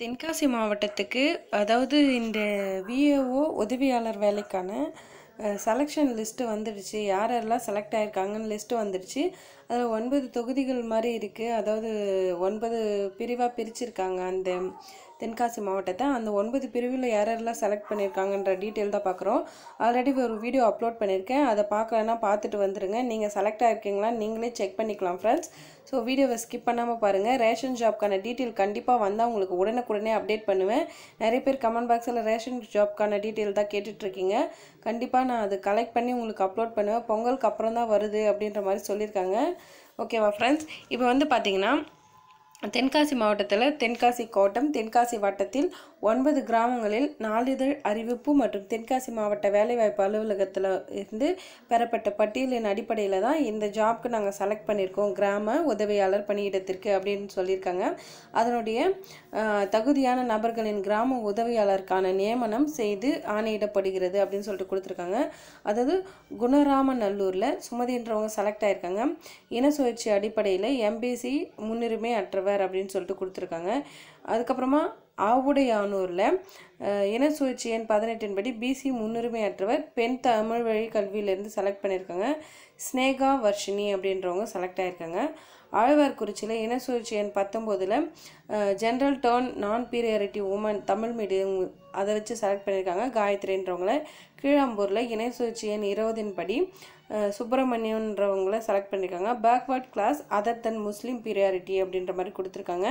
தென்காசி மாவட்டத்துக்கு அதாவது இந்த விஏஓ உதவியாளர் வேலைக்கான செலெக்ஷன் லிஸ்ட்டு வந்துடுச்சு யார் யாரெல்லாம் செலக்ட் ஆகிருக்காங்கன்னு லிஸ்ட்டு வந்துடுச்சு அதில் ஒன்பது தொகுதிகள் மாதிரி இருக்குது அதாவது ஒன்பது பிரிவாக பிரிச்சிருக்காங்க அந்த தென்காசி மாவட்டத்தை அந்த ஒன்பது பிரிவில் யார் யாரெல்லாம் செலக்ட் பண்ணியிருக்காங்கன்ற டீட்டெயில் தான் பார்க்குறோம் ஆல்ரெடி ஒரு வீடியோ அப்லோட் பண்ணியிருக்கேன் அதை பார்க்கலன்னா பார்த்துட்டு வந்துடுங்க நீங்கள் செலக்ட் ஆகிருக்கீங்களா நீங்களே செக் பண்ணிக்கலாம் ஃப்ரெண்ட்ஸ் ஸோ வீடியோவை ஸ்கிப் பண்ணாமல் பாருங்கள் ரேஷன் ஜாப்க்கான டீட்டெயில் கண்டிப்பாக வந்தால் உங்களுக்கு உடனுக்குடனே அப்டேட் பண்ணுவேன் நிறைய பேர் கமெண்ட் பாக்ஸில் ரேஷன் ஜாப்க்கான டீட்டெயில் தான் கேட்டுட்ருக்கீங்க கண்டிப்பாக நான் அது கலெக்ட் பண்ணி உங்களுக்கு அப்லோட் பண்ணுவேன் பொங்கலுக்கு அப்புறம் தான் வருது அப்படின்ற மாதிரி சொல்லியிருக்காங்க ஓகேவா ஃப்ரெண்ட்ஸ் இப்போ வந்து பார்த்தீங்கன்னா தென்காசி மாவட்டத்தில் தென்காசி கோட்டம் தென்காசி வட்டத்தில் ஒன்பது கிராமங்களில் நாளிதழ் அறிவிப்பு மற்றும் தென்காசி மாவட்ட வேலைவாய்ப்பு அலுவலகத்தில் இருந்து பெறப்பட்ட பட்டியலின் அடிப்படையில் தான் இந்த ஜாப்க்கு நாங்கள் செலக்ட் பண்ணியிருக்கோம் கிராம உதவியாளர் பணியிடத்திற்கு அப்படின்னு சொல்லியிருக்காங்க அதனுடைய தகுதியான நபர்களின் கிராம உதவியாளருக்கான நியமனம் செய்து ஆணையிடப்படுகிறது அப்படின்னு சொல்லிட்டு கொடுத்துருக்காங்க அதாவது குணராமநல்லூரில் சுமதின்றவங்க செலக்ட் ஆயிருக்காங்க இன சுழற்சி அடிப்படையில் எம்பிசி முன்னுரிமை அற்றவர் சர்வர் அப்படின்னு சொல்லிட்டு கொடுத்துருக்காங்க அதுக்கப்புறமா ஆவுடையானூரில் இன சுழற்சி எண் பதினெட்டின் படி பிசி முன்னுரிமையற்றவர் பெண் தமிழ் வழி கல்வியிலேருந்து செலக்ட் பண்ணியிருக்காங்க ஸ்னேகா வர்ஷினி அப்படின்றவங்க செலக்ட் ஆகியிருக்காங்க ஆழ்வார்குறிச்சியில் இனசுழற்சி எண் பத்தொம்போதில் general turn non priority woman Tamil medium அதை வச்சு செலக்ட் பண்ணியிருக்காங்க காயத்ரின்றவங்கள கீழாம்பூரில் இணைசூழ்ச்சி எண் இருபதின் படி சுப்பிரமணியன்றவங்கள செலக்ட் பண்ணியிருக்காங்க backward class other than Muslim priority அப்படின்ற மாதிரி கொடுத்துருக்காங்க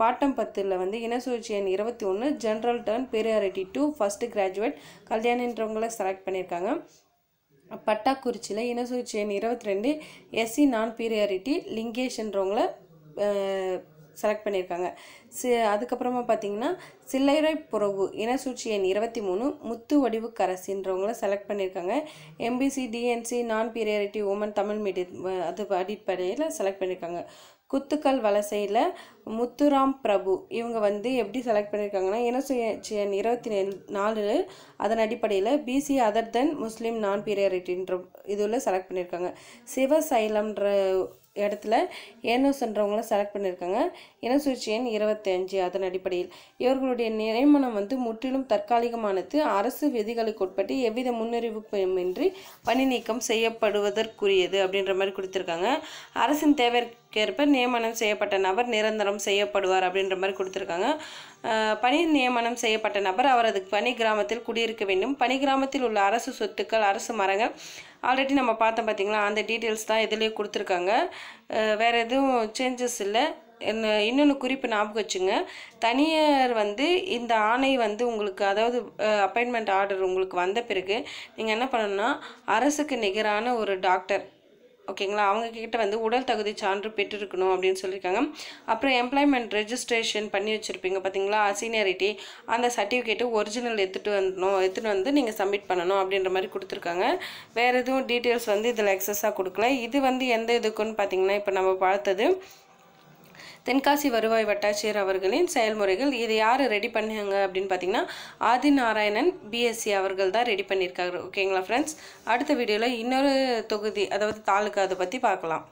பாட்டம் பத்தில் வந்து இனசுழற்சி எண் இருபத்தி ஒன்று general turn priority two first graduate கல்யாணின்றவங்களை செலக்ட் பண்ணியிருக்காங்க பட்டாக்குறிச்சியில் இனசுழற்சி எண் இருபத்தி ரெண்டு எஸ்சி நான் பீரியாரிட்டி லிங்கேஷ்ன்றவங்கள செலக்ட் பண்ணியிருக்காங்க சி அதுக்கப்புறமா பார்த்தீங்கன்னா சில்லறை புறவு இனசூழ்ச்சி எண் இருபத்தி மூணு முத்து வடிவு கரசின்றவங்கள செலக்ட் பண்ணியிருக்காங்க MBC DNC non priority woman Tamil medium அது அடிப்படையில் செலக்ட் பண்ணியிருக்காங்க குத்துக்கல் வலசையில் முத்துராம் பிரபு இவங்க வந்து எப்படி செலக்ட் பண்ணியிருக்காங்கன்னா இனசுயாட்சி எண் இருபத்தி நாலு அதன் அடிப்படையில் பிசி அதர் தென் முஸ்லீம் நான் பீரியரிட்டின்ற இதில் செலக்ட் பண்ணியிருக்காங்க சிவசைலம்ன்ற இடத்துல ஏனோஸ்ன்றவங்கள செலக்ட் பண்ணியிருக்காங்க இனசூழ்ச்சி இருபத்தி இருபத்தஞ்சு அதன் அடிப்படையில் இவர்களுடைய நியமனம் வந்து முற்றிலும் தற்காலிகமானது அரசு விதிகளுக்கு உட்பட்டு எவ்வித முன்னறிவிப்புமின்றி பணி நீக்கம் செய்யப்படுவதற்குரியது அப்படின்ற மாதிரி கொடுத்துருக்காங்க அரசின் தேவை கேற்ப நியமனம் செய்யப்பட்ட நபர் நிரந்தரம் செய்யப்படுவார் அப்படின்ற மாதிரி கொடுத்துருக்காங்க பணி நியமனம் செய்யப்பட்ட நபர் அவரது பணி கிராமத்தில் குடியிருக்க வேண்டும் பணி கிராமத்தில் உள்ள அரசு சொத்துக்கள் அரசு மரங்கள் ஆல்ரெடி நம்ம பார்த்தோம் பார்த்திங்களா அந்த டீட்டெயில்ஸ் தான் இதிலேயே கொடுத்துருக்காங்க வேறு எதுவும் சேஞ்சஸ் இல்லை என்ன இன்னொன்று குறிப்பு ஞாபகம் வச்சுங்க தனியார் வந்து இந்த ஆணை வந்து உங்களுக்கு அதாவது அப்பாயின்மெண்ட் ஆர்டர் உங்களுக்கு வந்த பிறகு நீங்கள் என்ன பண்ணணும்னா அரசுக்கு நிகரான ஒரு டாக்டர் ஓகேங்களா அவங்கக்கிட்ட வந்து உடல் தகுதி சான்று பெற்றிருக்கணும் அப்படின்னு சொல்லியிருக்காங்க அப்புறம் எம்ப்ளாய்மெண்ட் ரெஜிஸ்ட்ரேஷன் பண்ணி வச்சுருப்பீங்க பார்த்தீங்களா சீனியாரிட்டி அந்த சர்டிஃபிகேட்டு ஒரிஜினல் எடுத்துகிட்டு வரணும் எடுத்துகிட்டு வந்து நீங்கள் சப்மிட் பண்ணணும் அப்படின்ற மாதிரி கொடுத்துருக்காங்க வேறு எதுவும் டீட்டெயில்ஸ் வந்து இதில் எக்ஸஸாக கொடுக்கல இது வந்து எந்த இதுக்குன்னு பார்த்தீங்கன்னா இப்போ நம்ம பார்த்தது தென்காசி வருவாய் வட்டாட்சியர் அவர்களின் செயல்முறைகள் இதை யார் ரெடி பண்ணாங்க அப்படின்னு பார்த்தீங்கன்னா ஆதி நாராயணன் பிஎஸ்சி அவர்கள் தான் ரெடி பண்ணியிருக்காரு ஓகேங்களா ஃப்ரெண்ட்ஸ் அடுத்த வீடியோவில் இன்னொரு தொகுதி அதாவது தாலுக்கா அதை பற்றி பார்க்கலாம்